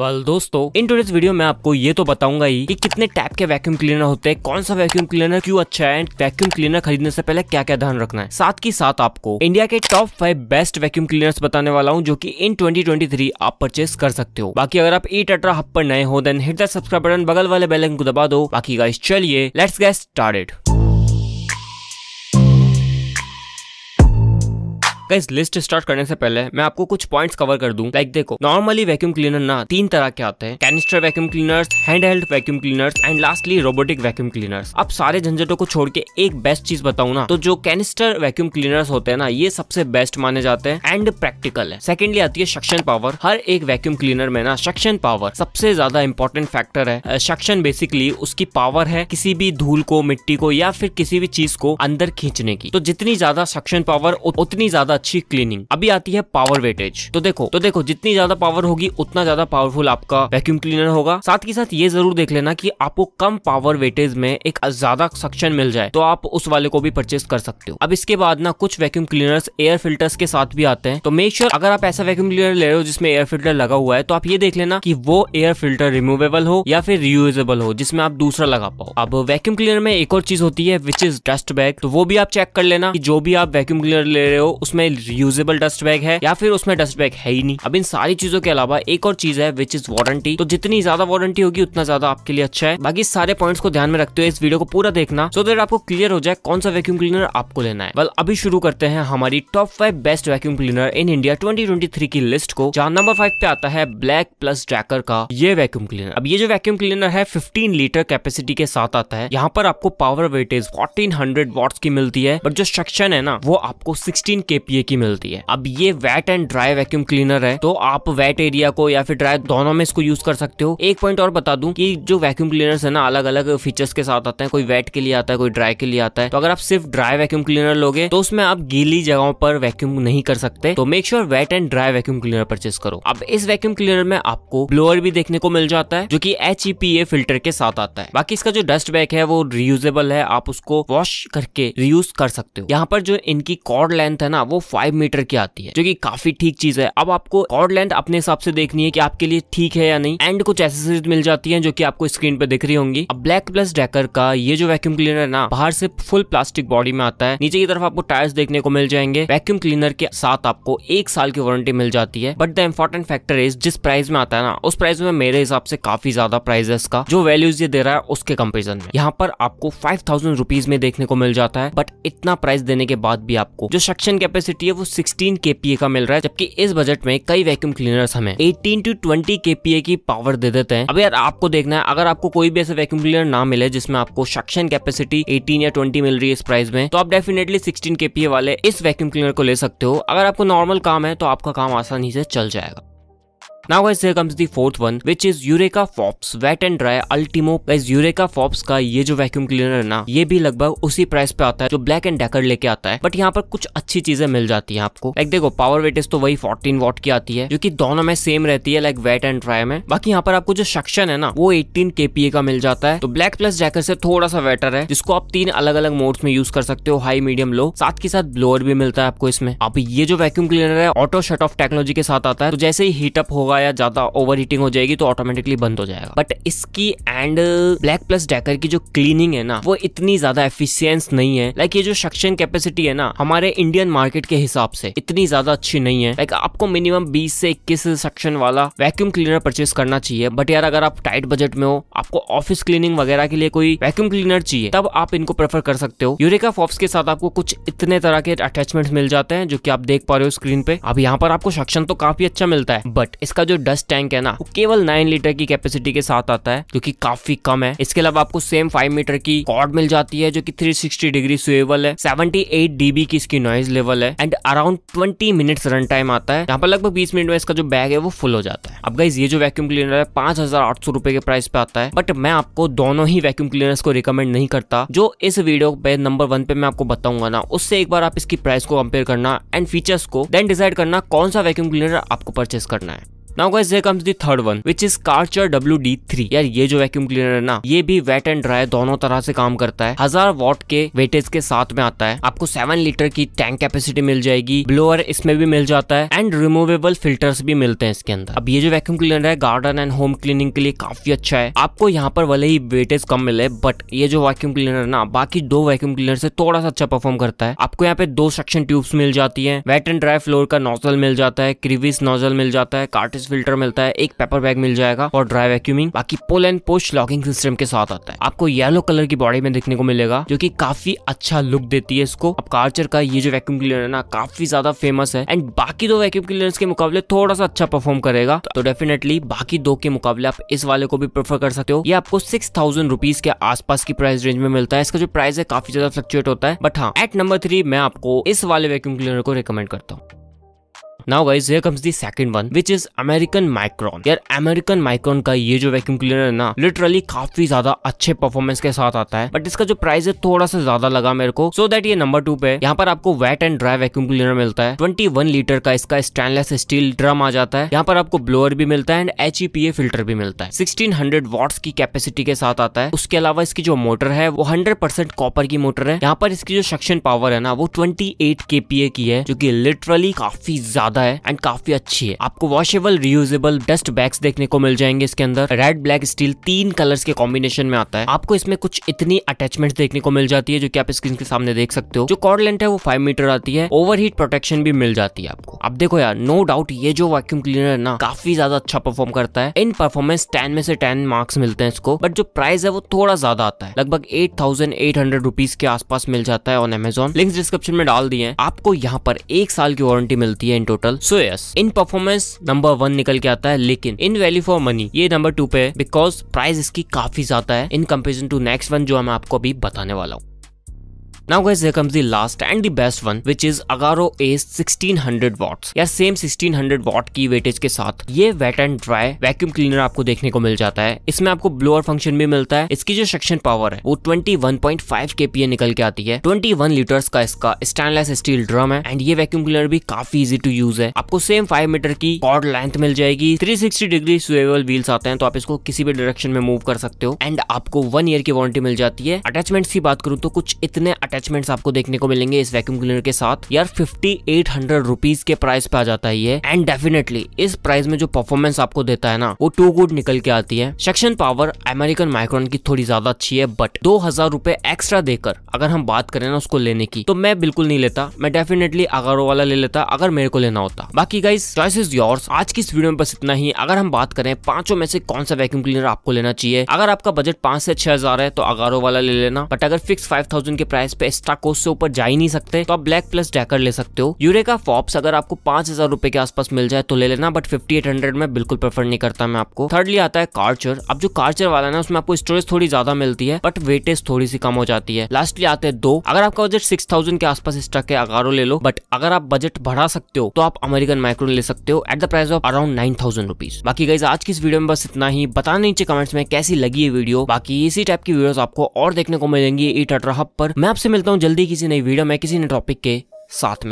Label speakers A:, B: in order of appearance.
A: वाल दोस्तों in today's video में आपको ये तो बताऊंगा ही कि कितने टाइप के वैक्यूम क्लीनर होते हैं कौन सा वैक्यूम क्लीनर क्यों अच्छा है वैक्यूम क्लीनर खरीदने से पहले क्या क्या ध्यान रखना है साथ ही साथ आपको इंडिया के top five best vacuum cleaners बताने वाला हूँ जो की इन ट्वेंटी आप परचेस कर सकते हो बाकी अगर आप ई टटरा हब पर नए हो then hit the subscribe button बगल वाले बेलन को दबा दो बाकी गाइस चलिए लेट्स गेट स्टार्टेड इस लिस्ट स्टार्ट करने से पहले मैं आपको कुछ पॉइंट्स कवर कर दूं लाइक देखो नॉर्मली वैक्यूम क्लीनर ना तीन तरह के आते हैं canister vacuum cleaners hand held vacuum cleaners and lastly robotic vacuum cleaners अब सारे झंझटों को छोड़ के एक बेस्ट चीज बताऊ ना तो जो कैनिस्टर वैक्यूम क्लीनर्स होते हैं ना ये सबसे बेस्ट माने जाते हैं एंड प्रैक्टिकल है सेकेंडली आती है सक्शन पावर हर एक वैक्यूम क्लीनर में ना सक्शन पावर सबसे ज्यादा इंपॉर्टेंट फैक्टर है सक्शन बेसिकली उसकी पावर है किसी भी धूल को मिट्टी को या फिर किसी भी चीज को अंदर खींचने की तो जितनी ज्यादा सक्शन पावर उतनी ज्यादा अच्छी क्लीनिंग अभी आती है पावर वेटेज तो देखो तो देखो जितनी ज्यादा पावर होगी उतना ज्यादा पावरफुल आपका वैक्यूम क्लीनर होगा साथ ही साथ ये जरूर देख लेना की आपको कम पावर वेटेज में एक ज्यादा सक्शन मिल जाए तो आप उस वाले को भी परचेस कर सकते हो अब इसके बाद ना कुछ वैक्यूम क्लीनर एयर फिल्टर्स के साथ भी आते हैं तो मेक श्योर अगर आप ऐसा वैक्यूम क्लीनर ले रहे हो जिसमें एयर फिल्टर लगा हुआ है तो आप ये देख लेना कि वो एयर फिल्टर रिमूवेबल हो या फिर रियूजेबल हो जिसमें आप दूसरा लगा पाओ अब वैक्यूम क्लीनर में एक और चीज होती है विच इज डस्ट बैग तो वो भी आप चेक कर लेना कि जो भी आप वैक्यूम क्लीनर ले रहे हो उसमें रियूजेबल डस्ट बैग है या फिर उसमें डस्ट बैग है ही नहीं अब इन सारी चीजों के अलावा एक और चीज है विच इज वारंटी तो जितनी ज्यादा वारंटी होगी उतना ज्यादा आपके लिए अच्छा है बाकी सारे पॉइंट्स को ध्यान में रखते हुए इस वीडियो को पूरा देखना सो देट आपको क्लियर हो जाए कौन सा वैक्यूम क्लीनर आपको लेना है वेल अभी शुरू करते हैं हमारी top five best vacuum cleaner in India twenty की लिस्ट को जहां नंबर फाइव पे आता है ब्लैक प्लस ट्रैकर का ये वैक्यूम क्लीनर अब ये जो वैक्यूम क्लीनर है 15 लीटर कैपेसिटी के साथ आता है यहाँ पर आपको पावर वेटेज 1400 हंड्रेड की मिलती है बट जो सेक्शन है ना वो आपको सिक्सटीन के ये की मिलती है अब ये wet and dry vacuum cleaner है तो आप वेट एरिया को या फिर ड्राई दोनों में इसको यूज कर सकते हो एक पॉइंट और बता दूं कि जो वैक्यूम क्लीनर है ना अलग अलग फीचर्स के साथ आते हैं कोई वेट के लिए आता है कोई ड्राई के लिए आता है तो अगर आप सिर्फ ड्राई वैक्यूम क्लीनर लोगे तो उसमें आप गीली जगहों पर वैक्यूम नहीं कर सकते तो make sure wet and dry vacuum cleaner purchase करो अब इस वैक्यूम क्लीनर में आपको ब्लोअर भी देखने को मिल जाता है जो की एच फिल्टर के साथ आता है बाकी इसका जो डस्ट बैग है वो रियूजेबल है आप उसको वॉश करके रियूज कर सकते हो यहाँ पर जो इनकी कॉर्ड लेंथ है ना वो फाइव मीटर की आती है जो की काफी ठीक चीज है अब आपको कॉर्ड लेंथ अपने हिसाब से देखनी है की आपके लिए ठीक है या नहीं एंड कुछ एसेसरीज मिल जाती है जो की आपको स्क्रीन पर दिख रही होंगी अब ब्लैक प्लस डेकर का ये जो वैक्यूम क्लीनर है ना बाहर से फुल प्लास्टिक बॉडी में आता है नीचे की तरफ आपको टायर्स देखने को मिल जाएंगे वैक्यूम क्लीनर के साथ आपको एक साल की वारंटी मिल जाती है but the important factor is जिस प्राइस में आता है ना उस प्राइस में मेरे हिसाब से काफी ज्यादा प्राइस है इसका जो वैल्यूज ये दे रहा है उसके कंपेरिजन में यहाँ पर आपको फाइव थाउजेंड रुपीज में देखने को मिल जाता है बट इतना प्राइस देने के बाद भी आपको जो सक्शन कैपेसिटी कैपेसिटी है वो 16 केपीए का मिल रहा है जबकि इस बजट में कई वैक्यूम क्लीनर्स हमें 18 टू 20 केपीए की पावर दे देते हैं अब यार आपको देखना है अगर आपको कोई भी ऐसा वैक्यूम क्लीनर ना मिले जिसमें आपको सक्शन कैपेसिटी 18 या 20 मिल रही है इस प्राइस में तो आप डेफिनेटली 16 केपीए वाले इस वैक्यूम क्लीनर को ले सकते हो अगर आपको नॉर्मल काम है तो आपका काम आसानी से चल जाएगा Now guys here comes the fourth one which is Eureka Fops Wet and Dry Ultimo guys Eureka Fops का ये जो वैक्यूम क्लीनर है ना ये भी लगभग उसी प्राइस पे आता है जो ब्लैक एंड डेकर लेके आता है बट यहाँ पर कुछ अच्छी चीजें मिल जाती है आपको लाइक देखो पावर वेटेज तो वही फोर्टीन वॉट की आती है जो की दोनों में सेम रहती है लाइक वेट एंड ड्राई में बाकी यहाँ पर आपको जो सेक्शन है ना वो एटीन केपीए का मिल जाता है तो ब्लैक प्लस जैकर से थोड़ा सा वेटर है जिसको आप तीन अलग अलग मोड्स में यूज कर सकते हो हाई मीडियम लो साथ के साथ ब्लोअर भी मिलता है आपको इसमें अब ये जो वैक्यूम क्लीनर है ऑटो शट ऑफ टेक्नोलॉजी के साथ आता है तो जैसे ही हीटअप होगा या ज़्यादा ओवर हीटिंग हो जाएगी तो ऑटोमेटिकली बंद हो जाएगा बट इसकी एंड ब्लैक प्लस डेकर की जो क्लीनिंग है ना वो इतनी ज़्यादा एफिशियंस नहीं है लाइक ये जो सक्शन कैपेसिटी है ना हमारे इंडियन मार्केट के हिसाब से इतनी ज़्यादा अच्छी नहीं है लाइक आपको मिनिमम बीस से इक्कीस सक्शन वाला वैक्यूम क्लीनर परचेस करना चाहिए बट यार अगर आप टाइट बजट में हो आपको ऑफिस क्लीनिंग वगैरह के लिए कोई वैक्यूम क्लीनर चाहिए तब आप इनको प्रेफर कर सकते हो यूरिका फॉप्स के साथ आपको कुछ इतने तरह के अटैचमेंट मिल जाते हैं जो कि आप देख पा रहे हो स्क्रीन पे अब यहाँ पर आपको सक्शन तो काफी अच्छा मिलता है बट इसका जो डस्ट टैंक है ना वो केवल नाइन लीटर की कैपेसिटी के साथ आता है जो की काफी कम है इसके अलावा आपको सेम फाइव मीटर की कॉर्ड मिल जाती है जो की थ्री डिग्री सुएबल है सेवेंटी एट डीबी की इसकी नॉइज लेवल है and around twenty minute run time आता है यहाँ पर लगभग बीस मिनट में इसका जो बैग है वो फुल हो जाता है अब गाइज ये जो वैक्यूम क्लीनर है पांच हजार आठ सौ रुपए के प्राइस पे आता है बट मैं आपको दोनों ही वैक्यूम क्लीनर्स को रिकमेंड नहीं करता जो इस वीडियो पे नंबर वन पे मैं आपको बताऊंगा ना उससे एक बार आप इसकी प्राइस को कंपेयर करना एंड फीचर्स को देन डिसाइड करना कौन सा वैक्यूम क्लीनर आपको परचेस करना है now guys there comes the third one which is Karcher WD3 यार ये जो वैक्यूम क्लीनर है ना ये भी वेट एंड ड्राई दोनों तरह से काम करता है हजार वॉट के वेटेज के साथ में आता है आपको सेवन लीटर की टैंक कैपेसिटी मिल जाएगी ब्लोअर इसमें भी मिल जाता है एंड रिमूवेबल फिल्टर्स भी मिलते हैं इसके अंदर अब ये जो वैक्यूम क्लीनर है गार्डन एंड होम क्लीनिंग के लिए काफी अच्छा है आपको यहाँ पर भले ही वेटेज कम मिले बट ये जो वैक्यूम क्लीनर है ना बाकी दो वैक्यूम क्लीनर से थोड़ा सा अच्छा परफॉर्म करता है आपको यहाँ पे दो सक्शन ट्यूब्स मिल जाती है वेट एंड ड्राई फ्लोर का नोजल मिल जाता है क्रिविस नोजल मिल जाता है कार्टिस फिल्टर मिलता है एक पेपर बैग मिल जाएगा और ड्राई वैक्यूमिंग बाकी pole and post locking system के साथ आता है आपको येलो कलर की बॉडी में देखने को मिलेगा जो की काफी अच्छा लुक देती है इसको अब कार्चर का ये जो वैक्यूम क्लीनर है ना काफी ज्यादा फेमस है एंड बाकी दो वैक्यूम क्लीनर के मुकाबले थोड़ा सा अच्छा परफॉर्म करेगा तो डेफिनेटली बाकी दो के मुकाबले आप इस वाले को भी प्रेफर कर सकते हो ये आपको सिक्स थाउजेंड रुपीज के आसपास की प्राइस रेंज में मिलता है इसका जो प्राइस है काफी ज्यादा फ्लक्चुएट होता है बट हाँ एट नंबर थ्री मैं आपको इस वाले वैक्यूम क्लीनर को रिकमेंड करता हूँ now guys here comes the second one which is American Micron यार अमेरिकन माइक्रोन का ये जो वैक्यूम क्लीनर है ना लिटरली काफी ज्यादा अच्छे परफॉर्मेंस के साथ आता है बट इसका जो प्राइस है थोड़ा सा ज्यादा लगा मेरे को सो so दैट ये नंबर टू पे यहाँ पर आपको wet and dry vacuum cleaner मिलता है ट्वेंटी वन लीटर का इसका स्टेनलेस स्टील ड्रम आ जाता है यहाँ पर आपको ब्लोअर भी मिलता है एंड एच फिल्टर भी मिलता है सिक्सटीन हंड्रेड वॉट्स की कैपेसिटी के साथ आता है उसके अलावा इसकी जो मोटर है वो हंड्रेड परसेंट कॉपर की मोटर है यहाँ पर इसकी जो सक्शन पावर है ना वो ट्वेंटी एट की है जो की लिटरली काफी ज्यादा होता है एंड काफी अच्छी है आपको वॉशेबल रियूजेबल डस्ट बैग्स देखने को मिल जाएंगे इसके अंदर रेड ब्लैक स्टील तीन कलर्स के कॉम्बिनेशन में आता है आपको इसमें कुछ इतनी अटैचमेंट देखने को मिल जाती है जो की आप स्क्रीन के सामने देख सकते हो जो कॉर्ड लेंथ है वो फाइव मीटर आती है ओवर प्रोटेक्शन भी मिल जाती है आपको अब देखो यार नो डाउट ये जो वैक्यूम क्लीनर है ना काफी ज्यादा अच्छा परफॉर्म करता है इन परफॉर्मेंस टेन में से टेन मार्क्स मिलते हैं इसको बट जो प्राइस है वो थोड़ा ज्यादा आता है लगभग eight thousand eight hundred rupees के आसपास मिल जाता है ऑन एमेजॉन लिंक डिस्क्रिप्शन में डाल दिए हैं आपको यहाँ पर एक साल की वारंटी मिलती है in total total so yes in performance number one निकल के आता है लेकिन इन वैल्यू फॉर मनी ये नंबर टू पे बिकॉज प्राइस इसकी काफी ज्यादा है in comparison to next one जो मैं आपको अभी बताने वाला हूँ Now guys here comes the last and the best one which is Agaro Ace 1600 watts Yeah, same 1600 watt की वेटेज के साथ ये wet and dry vacuum cleaner आपको देखने को मिल जाता है इसमें आपको ब्लोअर फंक्शन भी मिलता है इसकी जो सेक्शन पावर है वो 21.5 kPa निकल के आती है 21 लीटर्स का इसका स्टेनलेस स्टील ड्रम है एंड ये वैक्यूम क्लीनर भी काफी इजी टू यूज है आपको सेम फाइव मीटर की कॉर्ड लेंथ मिल जाएगी 360 डिग्री स्वेबल व्हील्स आते हैं तो आप इसको किसी भी डायरेक्शन में मूव कर सकते हो एंड आपको वन ईयर की वारंटी मिल जाती है अटैचमेंट की बात करूँ तो कुछ इतने अटैच अटैचमेंट्स आपको देखने को मिलेंगे इस वैक्यूम क्लीनर के साथ यार फिफ्टी एट हंड्रेड रुपीज के प्राइस पे आ जाता है ये एंड डेफिनेटली इस प्राइस में जो परफॉर्मेंस आपको देता है ना वो टू गुड निकल के आती है सेक्शन पावर अमेरिकन माइक्रोन की थोड़ी ज्यादा अच्छी है बट दो हजार रूपए एक्स्ट्रा देकर अगर हम बात करें ना उसको लेने की तो मैं बिल्कुल नहीं लेता मैं डेफिनेटली अगारो वाला ले लेता अगर मेरे को लेना होता बाकी गाइस चॉइस इज योर्स आज की इस वीडियो में बस इतना ही अगर हम बात करें पांचों में से कौन सा वैक्यूम क्लीनर आपको लेना चाहिए अगर आपका बजट पांच से छह हजार है तो अगारो वाला ले लेना बट अगर फिक्स फाइव थाउजेंड के प्राइस पे एक्स्ट्रा कोस्ट से ऊपर जा ही नहीं सकते तो आप ब्लैक प्लस डैकर ले सकते हो यूरेका फॉप्स अगर आपको पांच हजार रुपए के आसपास मिल जाए तो ले लेना बट फिफ्टी एट हंड्रेड में बिल्कुल प्रेफर नहीं करता मैं आपको थर्डली आता है कार्चर अब जो कार्चर वाला है ना उसमें आपको स्टोरेज थोड़ी ज्यादा मिलती है बट वेटेज थोड़ी सी कम हो जाती है लास्टली आते हैं दो अगर आपका बजट सिक्स थाउजेंड के आसपास स्ट्रक है अगारो ले लो बट अगर आप बजट बढ़ा सकते हो तो आप अमेरिकन माइक्रो ले सकते हो at the price of around nine thousand rupees बाकी गाइज आज की इस वीडियो में बस इतना ही बता नीचे कमेंट्स में कैसी लगी ये वीडियो बाकी इसी टाइप की वीडियो आपको और देखने को मिलेंगी ईट अट्रा हब पर मैं आपसे मिलता हूँ जल्दी किसी नई वीडियो में किसी नए टॉपिक के साथ में